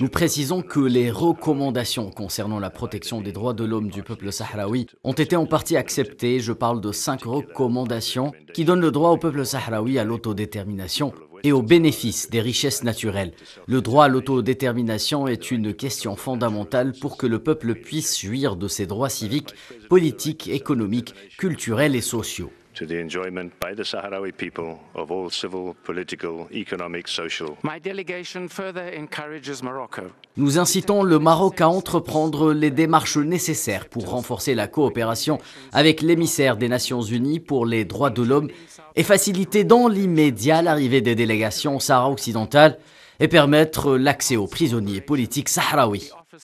Nous précisons que les recommandations concernant la protection des droits de l'homme du peuple sahraoui ont été en partie acceptées. Je parle de cinq recommandations qui donnent le droit au peuple sahraoui à l'autodétermination et au bénéfice des richesses naturelles. Le droit à l'autodétermination est une question fondamentale pour que le peuple puisse jouir de ses droits civiques, politiques, économiques, culturels et sociaux. Nous incitons le Maroc à entreprendre les démarches nécessaires pour renforcer la coopération avec l'émissaire des Nations Unies pour les droits de l'homme et faciliter dans l'immédiat l'arrivée des délégations au Sahara occidental et permettre l'accès aux prisonniers politiques sahraouis.